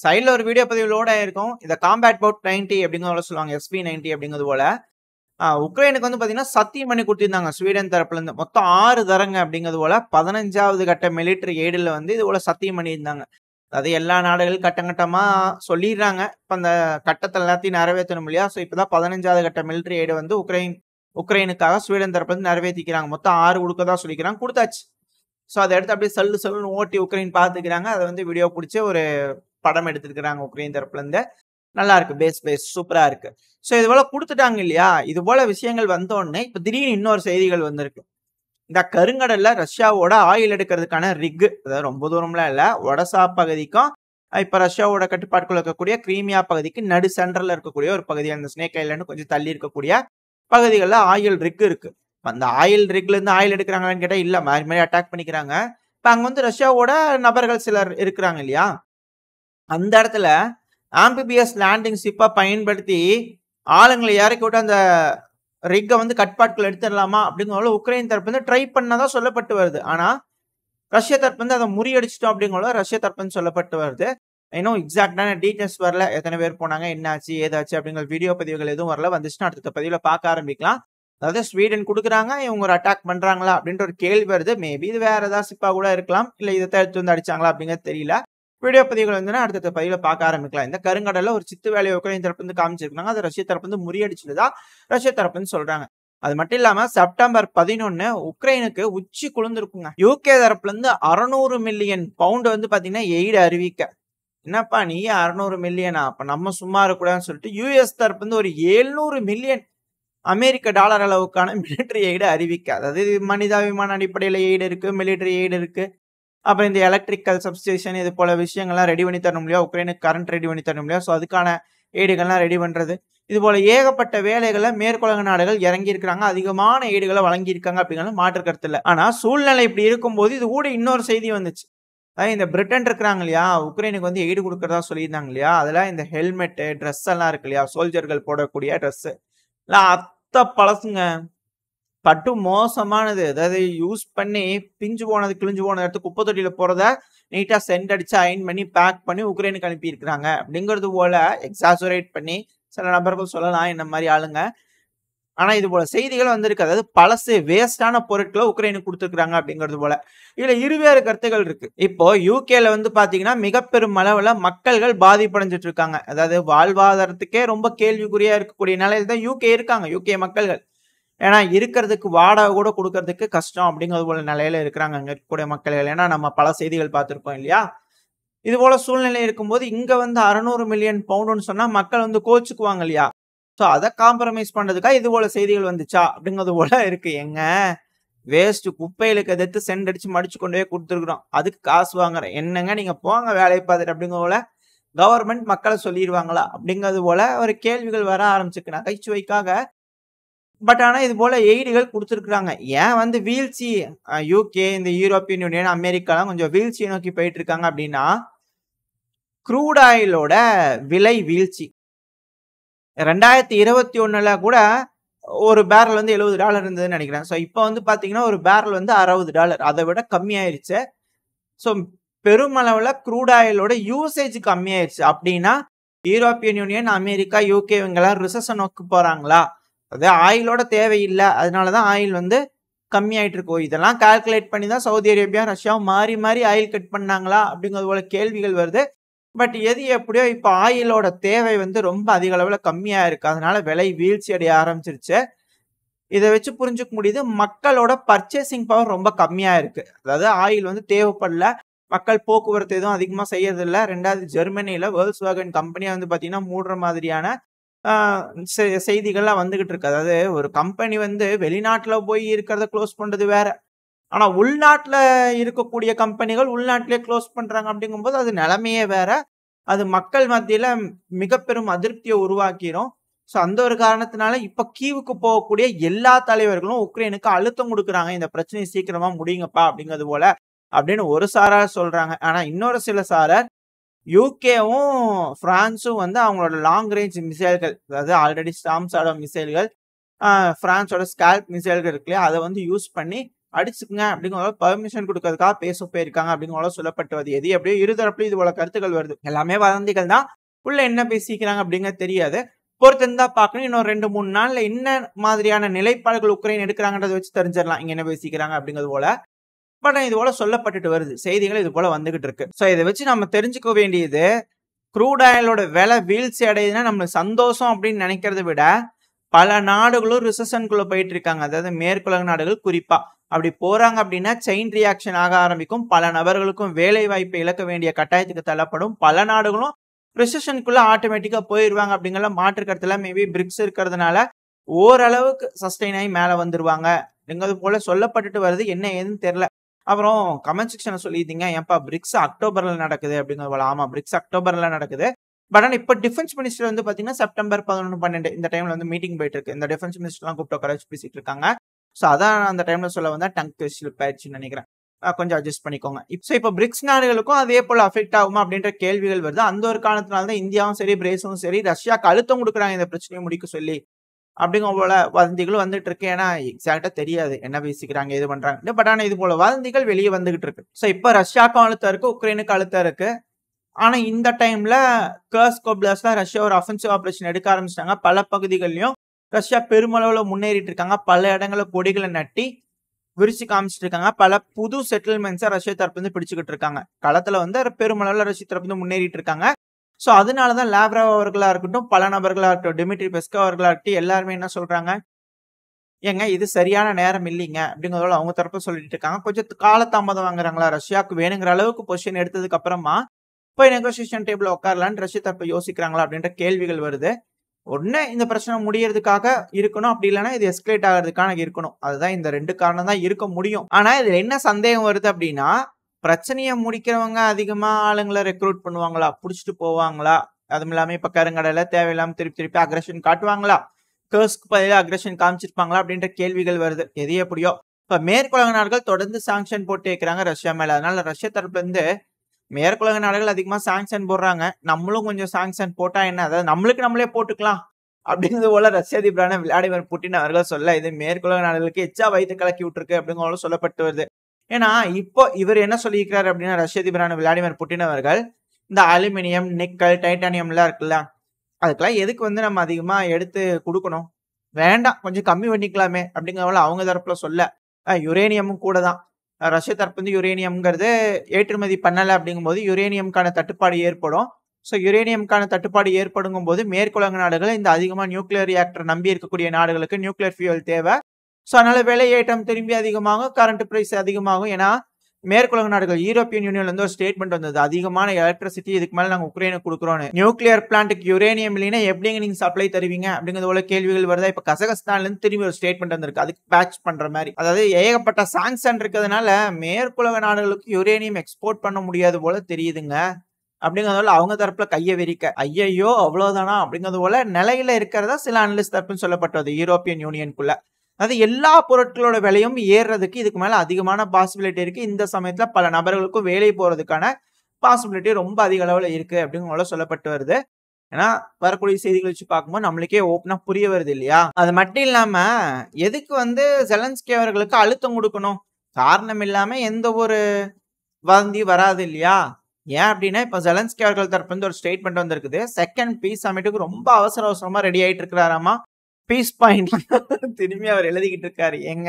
சைடில் ஒரு வீடியோ பதிவு லோட் ஆயிருக்கும் இந்த காம்பேட் போட் நைன்டி அப்படிங்கிறத சொல்லுவாங்க எஸ்பி நைன்டி அப்படிங்கிறது போல உக்ரைனுக்கு வந்து பார்த்தீங்கன்னா சத்தியம் பண்ணி கொடுத்துருந்தாங்க ஸ்வீடன் தரப்புலேருந்து மொத்தம் ஆறு தரங்க அப்படிங்கிறது போல பதினஞ்சாவது கட்ட மிலிட்டரி எய்டில் வந்து இது போல சத்தியம் பண்ணியிருந்தாங்க அது எல்லா நாடுகளும் கட்டம் கட்டமாக சொல்லிடுறாங்க இப்போ அந்த கட்டத்தை எல்லாத்தையும் நிறைவேற்றணும் இல்லையா ஸோ இப்போ தான் பதினஞ்சாவது கட்ட மிலிட்ரி எய்டு வந்து உக்ரைன் உக்ரைனுக்காக ஸ்வீடன் தரப்புலேருந்து நிறைவேற்றிக்கிறாங்க மொத்தம் ஆறு கொடுக்கதா சொல்லிக்கிறாங்க கொடுத்தாச்சு ஸோ அதை எடுத்து அப்படியே சல்லு சல்லுன்னு ஓட்டி உக்ரைன் பார்த்துக்கிறாங்க அதை வந்து வீடியோ பிடிச்சி ஒரு படம் எடுத்துருக்குறாங்க உக்ரைன் தரப்புல இருந்து நல்லா இருக்கு பேஸ் பேஸ் சூப்பரா இருக்கு ஸோ இது போல கொடுத்துட்டாங்க இல்லையா இது போல விஷயங்கள் வந்தோடனே இப்போ திடீர்னு இன்னொரு செய்திகள் வந்திருக்கு இந்த கருங்கடல்ல ரஷ்யாவோட ஆயில் எடுக்கிறதுக்கான ரிக்கு அதாவது ரொம்ப தூரம்லாம் இல்லை ஒடசா பகுதிக்கும் இப்போ ரஷ்யாவோட கட்டுப்பாட்டுக்குள்ள இருக்கக்கூடிய கிரீமியா பகுதிக்கு நடு சென்டரில் இருக்கக்கூடிய ஒரு பகுதி அந்த ஸ்னேக் ஐலண்ட் கொஞ்சம் தள்ளி இருக்கக்கூடிய பகுதிகளில் ஆயில் ரிக் இருக்கு அந்த ஆயில் ரிக்லேருந்து ஆயில் எடுக்கிறாங்களான்னு கேட்டால் இல்லை மாதிரி மாதிரி அட்டாக் பண்ணிக்கிறாங்க இப்போ அங்கே வந்து ரஷ்யாவோட நபர்கள் சிலர் இருக்கிறாங்க இல்லையா அந்த இடத்துல ஆம்பிபிஎஸ் லேண்டிங் ஷிப்பை பயன்படுத்தி ஆளுங்களை இறக்கி விட்டு அந்த ரிக்கை வந்து கட்பாட்கள் எடுத்துடலாமா அப்படிங்கிறத உக்ரைன் தரப்பு வந்து ட்ரை பண்ணதா சொல்லப்பட்டு வருது ஆனால் ரஷ்ய தரப்பு வந்து அதை முறியடிச்சிட்டோம் அப்படிங்கிறத ரஷ்ய தரப்புன்னு சொல்லப்பட்டு வருது இன்னும் எக்ஸாக்டான டீட்டெயில்ஸ் வரல எத்தனை பேர் போனாங்க என்னாச்சு ஏதாச்சு அப்படிங்கிற வீடியோ பதிவுகள் எதுவும் வரல வந்துச்சுன்னா அடுத்த பதிவில் பார்க்க ஆரம்பிக்கலாம் அதாவது ஸ்வீடன் கொடுக்குறாங்க இவங்க ஒரு அட்டாக் பண்ணுறாங்களா அப்படின்ற ஒரு கேள்வி வருது மேபி இது வேறு ஏதாவது சிப்பாக கூட இருக்கலாம் இல்லை இதை தடுத்து வந்து அடிச்சாங்களா அப்படிங்கிறது தெரியல வீடியோ பதிவுகள் வந்து அடுத்த பதிவில் பார்க்க ஆரம்பிக்கலாம் இந்த கருங்கடல ஒரு சித்து வேலையை உக்ரைன் தரப்பு வந்து காமிச்சிருக்காங்க அது ரஷ்ய தரப்பு வந்து முறியடிச்சுட்டு ரஷ்ய தரப்புன்னு சொல்றாங்க அது மட்டும் இல்லாம செப்டம்பர் பதினொன்னு உக்ரைனுக்கு உச்சி குளிர்ந்துருக்குங்க யூகே தரப்புல இருந்து அறுநூறு மில்லியன் பவுண்டு வந்து பாத்தீங்கன்னா எய்டு அறிவிக்க என்னப்பா நீ அறுநூறு மில்லியனா அப்ப நம்ம சும்மா இருக்கக்கூடாதுன்னு சொல்லிட்டு யூஎஸ் தரப்பு வந்து ஒரு எழுநூறு மில்லியன் அமெரிக்க டாலர் அளவுக்கான மிலிட்ரி எய்டு அறிவிக்க அதாவது மனிதாபிமான அடிப்படையில் எய்டு இருக்கு மிலிட்ரி எய்டு இருக்கு அப்புறம் இந்த எலக்ட்ரிக்கல் சப்ஸ்டேஷன் இது போல விஷயங்கள்லாம் ரெடி பண்ணி தரணும் இல்லையா உக்ரைனுக்கு கரண்ட் ரெடி பண்ணி தரணும் இல்லையா ஸோ அதுக்கான ஏடுகள்லாம் ரெடி பண்ணுறது இது போல ஏகப்பட்ட வேலைகளை மேற்குலக நாடுகள் இறங்கியிருக்கிறாங்க அதிகமான ஏடுகளை வழங்கியிருக்காங்க அப்படிங்கிறது மாற்று கருத்து இல்லை ஆனால் சூழ்நிலை இப்படி இருக்கும்போது இது கூட இன்னொரு செய்தி வந்துச்சு அதாவது இந்த பிரிட்டன் இருக்கிறாங்க இல்லையா உக்ரைனுக்கு வந்து எய்டு கொடுக்குறதா சொல்லியிருந்தாங்க இல்லையா அதில் இந்த ஹெல்மெட்டு ட்ரெஸ் எல்லாம் இருக்கு இல்லையா சோல்ஜர்கள் போடக்கூடிய ட்ரெஸ்ஸு இல்லை அத்தை பழசுங்க பட்டு மோசமானது அதாவது யூஸ் பண்ணி பிஞ்சு போனது கிழிஞ்சு போன இடத்துக்கு குப்பை தொட்டியில் போகிறத நீட்டாக சென்ட் அடித்து அயன் பண்ணி பேக் பண்ணி உக்ரைனுக்கு அனுப்பியிருக்கிறாங்க அப்படிங்கிறது போல் எக்ஸாசுரேட் பண்ணி சில நபர்கள் சொல்லலாம் என்ன மாதிரி ஆளுங்க ஆனால் இது போல் செய்திகள் வந்திருக்கு அதாவது பழசு வேஸ்டான பொருட்களை உக்ரைனுக்கு கொடுத்துருக்குறாங்க அப்படிங்கிறது போல இதில் இருவேறு கருத்துகள் இருக்குது இப்போது யூகேல வந்து பார்த்தீங்கன்னா மிகப்பெரும் அளவில் மக்கள்கள் பாதிப்படைஞ்சிட்டு இருக்காங்க அதாவது வாழ்வாதாரத்துக்கே ரொம்ப கேள்விக்குறியாக இருக்கக்கூடிய நிலையில் தான் யூகே இருக்காங்க யூகே மக்கள்கள் ஏன்னா இருக்கிறதுக்கு வாடகை கூட கொடுக்கறதுக்கு கஷ்டம் அப்படிங்கிறது போல நிலையில இருக்கிறாங்க அங்கே இருக்கக்கூடிய மக்கள்கள் ஏன்னா நம்ம பல செய்திகள் பார்த்துருப்போம் இல்லையா இது போல சூழ்நிலை இருக்கும்போது இங்க வந்து அறநூறு மில்லியன் பவுண்டுன்னு சொன்னா மக்கள் வந்து கோச்சுக்குவாங்க இல்லையா ஸோ அதை காம்ப்ரமைஸ் பண்ணுறதுக்காக இது போல செய்திகள் வந்துச்சா அப்படிங்கிறது போல இருக்கு எங்க வேஸ்ட் குப்பைகளுக்கு எதிர்த்து சென்ட் அடிச்சு மடிச்சு கொண்டு போய் கொடுத்துருக்குறோம் அதுக்கு காசு வாங்குறேன் என்னங்க நீங்க போங்க வேலையை பார்த்துட்டு அப்படிங்கிற போல கவர்மெண்ட் மக்களை சொல்லிடுவாங்களா அப்படிங்கிறது போல ஒரு கேள்விகள் வர ஆரம்பிச்சுக்கு நகைச்சுவைக்காக பட் ஆனால் இது போல் எய்டுகள் கொடுத்துருக்குறாங்க ஏன் வந்து வீழ்ச்சி யூகே இந்த யூரோப்பியன் யூனியன் அமெரிக்காலாம் கொஞ்சம் வீழ்ச்சியை நோக்கி போயிட்டு இருக்காங்க அப்படின்னா க்ரூட் ஆயிலோட விலை வீழ்ச்சி ரெண்டாயிரத்தி இருபத்தி ஒன்றில் கூட ஒரு பேரல் வந்து எழுபது டாலர் இருந்ததுன்னு நினைக்கிறேன் ஸோ இப்போ வந்து பார்த்தீங்கன்னா ஒரு பேரல் வந்து அறுபது டாலர் அதை விட கம்மியாயிருச்சு ஸோ பெருமளவில் க்ரூட் ஆயிலோட யூசேஜ் கம்மியாயிருச்சு அப்படின்னா யூரோப்பியன் யூனியன் அமெரிக்கா யூகே இவங்கெல்லாம் ரிசஷன் நோக்கி போகிறாங்களா அது ஆயிலோட தேவையில்லை அதனால தான் ஆயில் வந்து கம்மியாயிட்டு இருக்கும் இதெல்லாம் கால்குலேட் பண்ணி தான் சவுதி அரேபியா ரஷ்யாவும் மாறி மாறி ஆயில் கட் பண்ணாங்களா அப்படிங்கிறது போல கேள்விகள் வருது பட் எது எப்படியோ இப்போ ஆயிலோட தேவை வந்து ரொம்ப அதிக அளவில் கம்மியாக இருக்குது அதனால விலை வீழ்ச்சி அடைய ஆரம்பிச்சிருச்சு இதை வச்சு புரிஞ்சுக்க முடியுது மக்களோட பர்ச்சேசிங் பவர் ரொம்ப கம்மியாக இருக்குது அதாவது ஆயில் வந்து தேவைப்படல மக்கள் போக்குவரத்து எதுவும் அதிகமாக செய்யறதில்ல ரெண்டாவது ஜெர்மனியில் வேர்ல்ஸ் வேகன் கம்பெனியை வந்து பார்த்தீங்கன்னா மூடுற மாதிரியான செய்திகள்லாம் வந்துகிட்டு இருக்கு அதாவது ஒரு கம்பெனி வந்து வெளிநாட்டில் போய் இருக்கிறத க்ளோஸ் பண்ணுறது வேற ஆனால் உள்நாட்டில் இருக்கக்கூடிய கம்பெனிகள் உள்நாட்டிலே க்ளோஸ் பண்ணுறாங்க அப்படிங்கும்போது அது நிலமையே வேற அது மக்கள் மத்தியில் மிக பெரும் அதிருப்தியை உருவாக்கிடும் ஸோ அந்த ஒரு காரணத்தினால இப்போ கீவுக்கு போகக்கூடிய எல்லா தலைவர்களும் உக்ரைனுக்கு அழுத்தம் கொடுக்குறாங்க இந்த பிரச்சனையை சீக்கிரமாக முடியுங்கப்பா அப்படிங்கிறது போல அப்படின்னு ஒரு சாரார் சொல்கிறாங்க ஆனால் இன்னொரு சில சாரர் யூகேவும் பிரான்ஸும் வந்து அவங்களோட லாங் ரேஞ்ச் மிசைல்கள் அதாவது ஆல்ரெடி ஸ்டாம்ஸோட மிசைல்கள் ஃப்ரான்ஸோட ஸ்கால்ப் மிசைல்கள் இருக்கு அதை வந்து யூஸ் பண்ணி அடிச்சுக்கங்க அப்படிங்கிற பர்மிஷன் கொடுக்கறதுக்காக பேச போயிருக்காங்க அப்படிங்கிற சொல்லப்பட்டு வருது எது எப்படியோ இருதரப்புலையும் இது போல கருத்துக்கள் வருது எல்லாமே வதந்திகள் தான் உள்ள என்ன பேசிக்கிறாங்க அப்படிங்கிறது தெரியாது பொறுத்திருந்தா பார்க்கணும் இன்னும் ரெண்டு மூணு நாள்ல என்ன மாதிரியான நிலைப்பாடுகள் உக்ரைன் எடுக்கிறாங்கன்றத வச்சு தெரிஞ்சிடலாம் இங்க என்ன பேசிக்கிறாங்க அப்படிங்கிறது போல பட் இது போல சொல்லப்பட்டுட்டு வருது செய்திகள் இது போல வந்துகிட்டு இருக்கு ஸோ இதை வச்சு நம்ம தெரிஞ்சுக்க வேண்டியது குரூட் ஆயிலோட விலை வீழ்ச்சி அடையுதுன்னா நம்மளுக்கு சந்தோஷம் அப்படின்னு நினைக்கிறத விட பல நாடுகளும் ரிசஷனுக்குள்ள போயிட்டு இருக்காங்க அதாவது மேற்குலக நாடுகள் குறிப்பா அப்படி போறாங்க அப்படின்னா செயின் ரியாக்ஷன் ஆக ஆரம்பிக்கும் பல நபர்களுக்கும் வேலை வாய்ப்பை இழக்க வேண்டிய கட்டாயத்துக்கு தள்ளப்படும் பல நாடுகளும் ரிசஷனுக்குள்ள ஆட்டோமேட்டிக்கா போயிடுவாங்க அப்படிங்கிற மாற்று கருத்துல மேபி பிரிக்ஸ் இருக்கிறதுனால ஓரளவுக்கு சஸ்டெயின் ஆகி மேலே வந்துருவாங்க போல சொல்லப்பட்டுட்டு வருது என்ன ஏதுன்னு தெரியல அப்புறம் கமெண்ட் செக்ஷன்ல சொல்லியிருந்தீங்க ஏன்பா பிரிக்ஸ் அக்டோபர்ல நடக்குது அப்படின்னு போல ஆமா பிரிக்ஸ் அக்டோபர்ல நடக்குது பட் ஆனால் இப்போ டிஃபென்ஸ் மினிஸ்டர் வந்து பார்த்தீங்கன்னா செப்டம்பர் பதினொன்று பன்னெண்டு இந்த டைம்ல வந்து மீட்டிங் போயிட்டு இருக்கு இந்த டிஃபென்ஸ் மினிஸ்டர்லாம் கூப்பிட்டு உட்கார பேசிட்டு இருக்காங்க ஸோ அதான் அந்த டைம்ல சொல்ல வந்தா டங்க் ஸ்லிப் நினைக்கிறேன் கொஞ்சம் அட்ஜஸ்ட் பண்ணிக்கோங்க ஸோ இப்போ பிரிக்ஸ் நாடுகளுக்கும் அதே போல் அஃபெக்ட் ஆகுமா அப்படின்ற கேள்விகள் வருது அந்த ஒரு காலத்தினால்தான் தான் இந்தியாவும் சரி பிரேஸும் சரி ரஷ்யாவுக்கு அழுத்தம் கொடுக்குறாங்க இந்த பிரச்சனையை முடிக்க சொல்லி அப்படிங்கும் போல வதந்திகள் வந்துட்டு இருக்கு ஏன்னா எக்ஸாக்டா தெரியாது என்ன பேசிக்கிறாங்க இது பண்றாங்க பட் ஆனால் இது போல வதந்திகள் வெளியே வந்துகிட்டு இருக்கு ஸோ இப்போ ரஷ்யாவுக்கும் அழுத்தம் இருக்கு உக்ரைனுக்கு அழுத்தம் இருக்கு ஆனா இந்த டைம்ல கர்ஸ் கோப்லஸ்ல ரஷ்யா ஒரு அஃபென்சிவ் ஆப்ரேஷன் எடுக்க ஆரம்பிச்சிட்டாங்க பல பகுதிகளிலும் ரஷ்யா பெருமளவில் முன்னேறிட்டு இருக்காங்க பல இடங்களில் கொடிகளை நட்டி விரிச்சு காமிச்சிட்டு இருக்காங்க பல புது செட்டில்மெண்ட்ஸை ரஷ்யா தரப்பு வந்து பிடிச்சுக்கிட்டு இருக்காங்க களத்துல வந்து பெருமளவில் ரஷ்ய தரப்பு வந்து முன்னேறிட்டு இருக்காங்க ஸோ அதனால தான் லேப்ரா அவர்களாக இருக்கட்டும் பல நபர்களாக இருக்கட்டும் டிமிட்ரி பெஸ்கா அவர்களாக இருக்கட்டும் எல்லாருமே என்ன சொல்கிறாங்க ஏங்க இது சரியான நேரம் இல்லைங்க அப்படிங்கிறதோட அவங்க தரப்பு சொல்லிட்டு இருக்காங்க கொஞ்சம் காலத்தாமதம் வாங்குறாங்களா ரஷ்யாவுக்கு வேணுங்கிற அளவுக்கு பொசிஷன் எடுத்ததுக்கு அப்புறமா போய் நெகோசியேஷன் டேபிள் உட்காரலான்னு ரஷ்யா தரப்பு யோசிக்கிறாங்களா அப்படின்ற கேள்விகள் வருது ஒன்று இந்த பிரச்சனை முடியறதுக்காக இருக்கணும் அப்படி இல்லைன்னா இது எஸ்கலேட் ஆகிறதுக்கான இருக்கணும் அதுதான் இந்த ரெண்டு காரணம் தான் இருக்க முடியும் ஆனால் இதில் என்ன சந்தேகம் வருது அப்படின்னா பிரச்சனையை முடிக்கிறவங்க அதிகமாக ஆளுங்களை ரெக்ரூட் பண்ணுவாங்களா பிடிச்சிட்டு போவாங்களா அதுவும் இல்லாமல் இப்போ கருங்கடையில் தேவையில்லாமல் திருப்பி திருப்பி அக்ரஷன் காட்டுவாங்களா கேர்ஸ்க்கு பதிலாக அக்ரஷன் காமிச்சிருப்பாங்களா அப்படின்ற கேள்விகள் வருது எது எப்படியோ இப்போ மேற்குலக நாடுகள் தொடர்ந்து சாங்ஷன் போட்டு இருக்கிறாங்க ரஷ்யா மேலே அதனால ரஷ்யா தரப்புலேருந்து மேற்குலக நாடுகள் அதிகமாக சாங்ஷன் போடுறாங்க நம்மளும் கொஞ்சம் சாங்ஷன் போட்டால் என்ன அதாவது நம்மளுக்கு நம்மளே போட்டுக்கலாம் அப்படிங்கிறது போல ரஷ்ய அதிபரான விளாடிமிர் புட்டின் அவர்கள் சொல்ல இது மேற்குலக நாடுகளுக்கு எச்சா வயிற்று கலக்கி விட்டுருக்கு அப்படிங்கிறவங்களும் சொல்லப்பட்டு வருது ஏன்னா இப்போ இவர் என்ன சொல்லியிருக்கிறார் அப்படின்னா ரஷ்ய அதிபரான விளாடிமிர் புட்டின் அவர்கள் இந்த அலுமினியம் நிக்கல் டைட்டானியம்லாம் இருக்குல்ல அதுக்கெல்லாம் எதுக்கு வந்து நம்ம அதிகமாக எடுத்து கொடுக்கணும் வேண்டாம் கொஞ்சம் கம்மி பண்ணிக்கலாமே அப்படிங்கிறவங்கள அவங்க தரப்பில் சொல்ல யுரேனியமும் கூட தான் ரஷ்ய தரப்பு வந்து யுரேனியம்ங்கிறது ஏற்றுமதி பண்ணலை அப்படிங்கும்போது யுரேனியம்கான தட்டுப்பாடு ஏற்படும் ஸோ யுரேனியம்கான தட்டுப்பாடு ஏற்படுங்கும் போது மேற்குலக நாடுகள் இந்த அதிகமாக நியூக்ளியர் ரியாக்டர் நம்பி இருக்கக்கூடிய நாடுகளுக்கு நியூக்ளியர் ஃபியூவல் தேவை ஸோ அதனால் விலை ஏற்றம் திரும்பி அதிகமாகும் கரண்ட் ப்ரைஸ் அதிகமாகும் ஏன்னா மேற்குலக நாடுகள் யூரோப்பியன் யூனியன்லேருந்து ஒரு ஸ்டேட்மெண்ட் வந்தது அதிகமான எலக்ட்ரிசிட்டி இதுக்கு மேலே நாங்கள் உக்ரைனுக்கு கொடுக்குறோம்னு நியூக்ளியர் பிளான்ட்டுக்கு யுரேனியம் இல்லைன்னா எப்படிங்க நீங்கள் சப்ளை தருவீங்க அப்படிங்கிறது போல கேள்விகள் வருதா இப்போ கசகஸ்தான்லேருந்து திரும்பி ஒரு ஸ்டேட்மெண்ட் வந்திருக்கு அதுக்கு பேட்ச் பண்ணுற மாதிரி அதாவது ஏகப்பட்ட சாங்ஷன் இருக்கிறதுனால மேற்குலக நாடுகளுக்கு யுரேனியம் எக்ஸ்போர்ட் பண்ண முடியாது போல தெரியுதுங்க அப்படிங்கிறதால அவங்க தரப்புல கையை விரிக்க ஐயையோ அவ்வளோதானா அப்படிங்கிறது போல நிலையில இருக்கிறதா சில அனலிஸ்ட் தரப்புன்னு சொல்லப்பட்டது யூரோப்பியன் யூனியனுக்குள்ள அதாவது எல்லா பொருட்களோட விலையும் ஏறுறதுக்கு இதுக்கு மேலே அதிகமான பாசிபிலிட்டி இருக்குது இந்த சமயத்தில் பல நபர்களுக்கும் வேலை போகிறதுக்கான பாசிபிலிட்டி ரொம்ப அதிக அளவில் இருக்குது அப்படிங்கிற சொல்லப்பட்டு வருது ஏன்னா வரக்கூடிய செய்திகள் வச்சு பார்க்கும்போது நம்மளுக்கே ஓப்பனாக புரிய வருது இல்லையா அது மட்டும் இல்லாமல் எதுக்கு வந்து ஜெலன்ஸ்கி அவர்களுக்கு அழுத்தம் கொடுக்கணும் காரணம் இல்லாமல் எந்த ஒரு வதந்தி வராது இல்லையா ஏன் அப்படின்னா இப்போ ஜெலன்ஸ்கே அவர்கள் தரப்புலேருந்து ஒரு ஸ்டேட்மெண்ட் வந்திருக்குது செகண்ட் பீஸ் சமிட்டுக்கு ரொம்ப அவசர அவசரமாக ரெடி ஆகிட்டு இருக்கிறாராமா பீஸ் பாயிண்ட் திரும்பி அவர் எழுதிக்கிட்டு இருக்காரு எங்க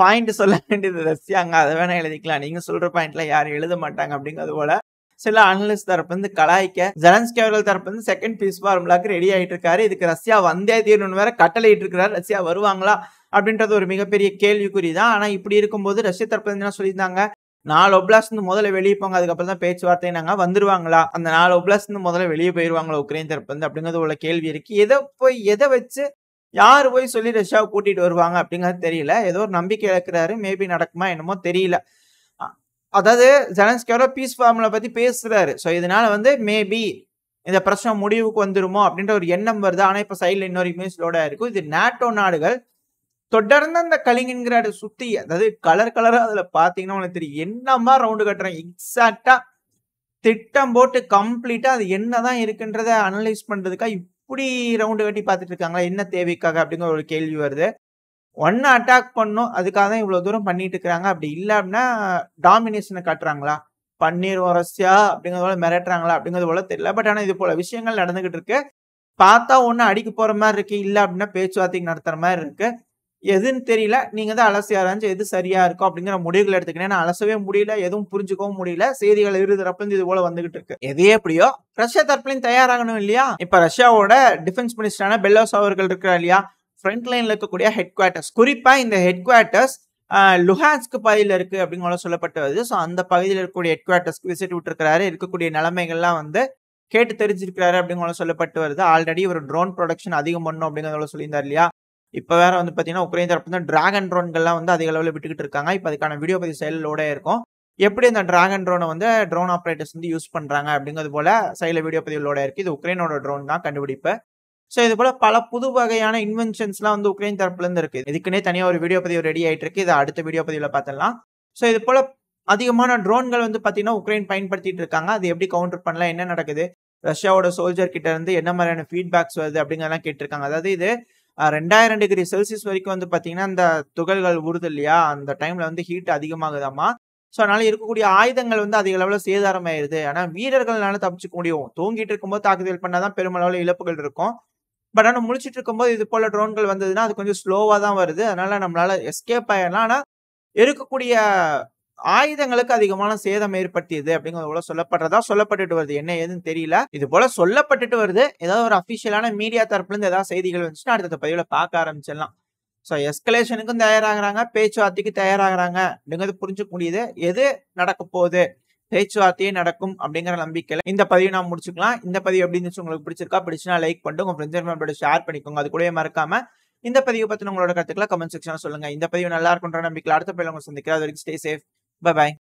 பாயிண்ட் சொல்ல வேண்டியது ரஷ்யாங்க அதை வேணா எழுதிக்கலாம் நீங்க சொல்ற பாயிண்ட்ல யாரும் எழுத மாட்டாங்க அப்படிங்கிறது போல சில அனலிஸ்ட் தரப்பு வந்து கலாய்க்க ஜெலன்ஸ்கி அவர்கள் தரப்பு வந்து செகண்ட் பீஸ் ஃபார்முலாக்கு ரெடி ஆகிட்டு இருக்காரு இதுக்கு ரஷ்யா வந்தே தீரணும் வேற கட்டளையிட்டு இருக்கிறாரு ரஷ்யா வருவாங்களா அப்படின்றது ஒரு மிகப்பெரிய கேள்விக்குறி தான் ஆனா இப்படி இருக்கும்போது ரஷ்ய தரப்பு என்ன சொல்லியிருந்தாங்க நாலு ஒப்ளாஸ் முதல்ல வெளியே போங்க அதுக்கப்புறம் தான் பேச்சுவார்த்தை நாங்கள் வந்துருவாங்களா அந்த நாலு ஒப்ளாஸ் முதல்ல வெளியே போயிடுவாங்களா உக்ரைன் தரப்பு வந்து அப்படிங்கிறது உள்ள கேள்வி இருக்கு எதை போய் எதை வச்சு யார் போய் சொல்லி ரஷ்யாவை கூட்டிகிட்டு வருவாங்க அப்படிங்கிறது தெரியல ஏதோ ஒரு நம்பிக்கை இழக்கிறாரு மேபி நடக்குமா என்னமோ தெரியல அதாவது ஜெலன்ஸ்கியோட பீஸ் ஃபார்முலா பற்றி பேசுகிறாரு ஸோ இதனால் வந்து மேபி இந்த பிரச்சனை முடிவுக்கு வந்துருமோ அப்படின்ற ஒரு எண்ணம் வருது ஆனால் இப்போ சைடில் இன்னொரு இமேஜ் லோடாக இருக்கும் இது நேட்டோ நாடுகள் தொடர்ந்து அந்த கலிங்கிற சுற்றி அதாவது கலர் கலராக அதில் பார்த்தீங்கன்னா உங்களுக்கு தெரியும் என்னமா ரவுண்டு கட்டுறேன் எக்ஸாக்டாக திட்டம் போட்டு கம்ப்ளீட்டாக அது என்ன தான் இருக்குன்றதை அனலைஸ் பண்ணுறதுக்காக எப்படி ரவுண்டு வெட்டி பார்த்துட்டு இருக்காங்களா என்ன தேவைக்காக அப்படிங்கிற ஒரு கேள்வி வருது ஒன்று அட்டாக் பண்ணும் அதுக்காக தான் இவ்வளோ தூரம் பண்ணிட்டு இருக்கிறாங்க அப்படி இல்லை அப்படின்னா டாமினேஷனை காட்டுறாங்களா பன்னீர் உரசியா அப்படிங்கிறது போல மிரட்டுறாங்களா அப்படிங்கிறது போல தெரியல பட் ஆனால் இது போல விஷயங்கள் நடந்துகிட்டு இருக்கு பார்த்தா ஒன்று அடிக்க போகிற மாதிரி இருக்கு இல்லை அப்படின்னா பேச்சுவார்த்தைக்கு நடத்துகிற மாதிரி இருக்குது எதுன்னு தெரியல நீங்கள் தான் அலசி ஆராய்ஞ்சு எது சரியாக இருக்கும் அப்படிங்கிற முடிவுகள் எடுத்துக்கணும் ஏன்னா அலசவே முடியல எதுவும் புரிஞ்சுக்கவும் முடியல செய்திகள் இருதரப்புலேருந்து இது போல வந்துகிட்டு இருக்கு எதே எப்படியோ ரஷ்யா தரப்புலையும் தயாராகணும் இல்லையா இப்போ ரஷ்யாவோட டிஃபென்ஸ் மினிஸ்டரான பெல்லோஸ் அவர்கள் இருக்கிற இல்லையா ஃப்ரண்ட் லைன்ல இருக்கக்கூடிய ஹெட் குவார்ட்டர்ஸ் குறிப்பாக இந்த ஹெட் குவார்ட்டர்ஸ் லுஹான்ஸ்க்கு பகுதியில் இருக்குது அப்படிங்கிற சொல்லப்பட்டு வருது ஸோ அந்த பகுதியில் இருக்கக்கூடிய ஹெட் குவார்ட்டர்ஸ்க்கு விசிட் விட்டுருக்கிறாரு இருக்கக்கூடிய நிலைமைகள்லாம் வந்து கேட்டு தெரிஞ்சிருக்கிறாரு அப்படிங்கிற சொல்லப்பட்டு வருது ஆல்ரெடி ஒரு ட்ரோன் ப்ரொடக்ஷன் அதிகம் பண்ணும் அப்படிங்கிறத சொல்லியிருந்தார் இல்லையா இப்போ வேற வந்து பார்த்தீங்கன்னா உக்ரைன் தரப்பு டிராகன் ட்ரோன்கள்லாம் வந்து அதிக அளவில் விட்டுக்கிட்டு இருக்காங்க இப்போ அதுக்கான வீடியோ செயல் செயலோட இருக்கும் எப்படி அந்த டிராகன் ட்ரோனை வந்து ட்ரோன் ஆப்ரேட்டர்ஸ் வந்து யூஸ் பண்ணுறாங்க அப்படிங்கிறது போல செயல வீடியோ பதிவுகளோட இருக்குது இது உக்ரைனோட ட்ரோன் தான் கண்டுபிடிப்பு ஸோ இது போல பல புது வகையான இன்வென்ஷன்ஸ்லாம் வந்து உக்ரைன் தரப்புலேருந்து இருக்குது இதுக்குன்னே தனியாக ஒரு வீடியோ பதிவு ரெடி ஆகிட்டு இருக்கு இதை அடுத்த வீடியோ பதிவில் பார்த்துடலாம் ஸோ இது போல அதிகமான ட்ரோன்கள் வந்து பார்த்தீங்கன்னா உக்ரைன் பயன்படுத்திட்டு இருக்காங்க அது எப்படி கவுண்டர் பண்ணலாம் என்ன நடக்குது ரஷ்யாவோட சோல்ஜர் கிட்ட இருந்து என்ன மாதிரியான ஃபீட்பேக்ஸ் வருது அப்படிங்கிறலாம் கேட்டிருக்காங்க அதாவது இது ரெண்டாயிரம் டிகிரி செல்சியஸ் வரைக்கும் வந்து பார்த்தீங்கன்னா அந்த துகள்கள் உருது இல்லையா அந்த டைமில் வந்து ஹீட் அதிகமாகுதாமா ஸோ அதனால இருக்கக்கூடிய ஆயுதங்கள் வந்து அதிக அளவில் சேதாரம் ஆயிடுது ஆனால் வீரர்கள்னால தப்பிச்சுக்க முடியும் தூங்கிட்டு இருக்கும்போது தாக்குதல் பண்ணால் தான் பெருமளவில் இழப்புகள் இருக்கும் பட் ஆனால் முடிச்சுட்டு இருக்கும்போது இது போல் ட்ரோன்கள் வந்ததுன்னா அது கொஞ்சம் ஸ்லோவாக தான் வருது அதனால நம்மளால எஸ்கேப் ஆயிடலாம் ஆனால் இருக்கக்கூடிய ஆயுதங்களுக்கு அதிகமான சேதம் ஏற்படுத்தியது அப்படிங்கிறது போல சொல்லப்படுறதா சொல்லப்பட்டுட்டு வருது என்ன ஏதுன்னு தெரியல இது போல சொல்லப்பட்டுட்டு வருது ஏதாவது ஒரு அஃபிஷியலான மீடியா தரப்புல இருந்து ஏதாவது செய்திகள் வந்துச்சுன்னா அடுத்த பதிவுல பார்க்க ஆரம்பிச்சிடலாம் ஸோ எஸ்கலேஷனுக்கும் தயாராகிறாங்க பேச்சுவார்த்தைக்கு தயாராகிறாங்க அப்படிங்கிறது புரிஞ்சுக்க முடியுது எது நடக்க போகுது பேச்சுவார்த்தையே நடக்கும் அப்படிங்கிற நம்பிக்கையில் இந்த பதிவை நான் முடிச்சுக்கலாம் இந்த பதிவு அப்படின்னு உங்களுக்கு பிடிச்சிருக்கா பிடிச்சுன்னா லைக் பண்ணு உங்க ஃப்ரெண்ட்ஸ் ஷேர் பண்ணிக்கோங்க அது கூட மறக்காம இந்த பதிவு பற்றி உங்களோட கருத்துக்களை கமெண்ட் செக்ஷன் சொல்லுங்க இந்த பதிவு நல்லா இருக்குன்ற நம்பிக்கை அடுத்த பதிவு உங்களை சந்திக்கிறேன் அது வரைக்கும் ஸ்டே சேஃப் Bye bye.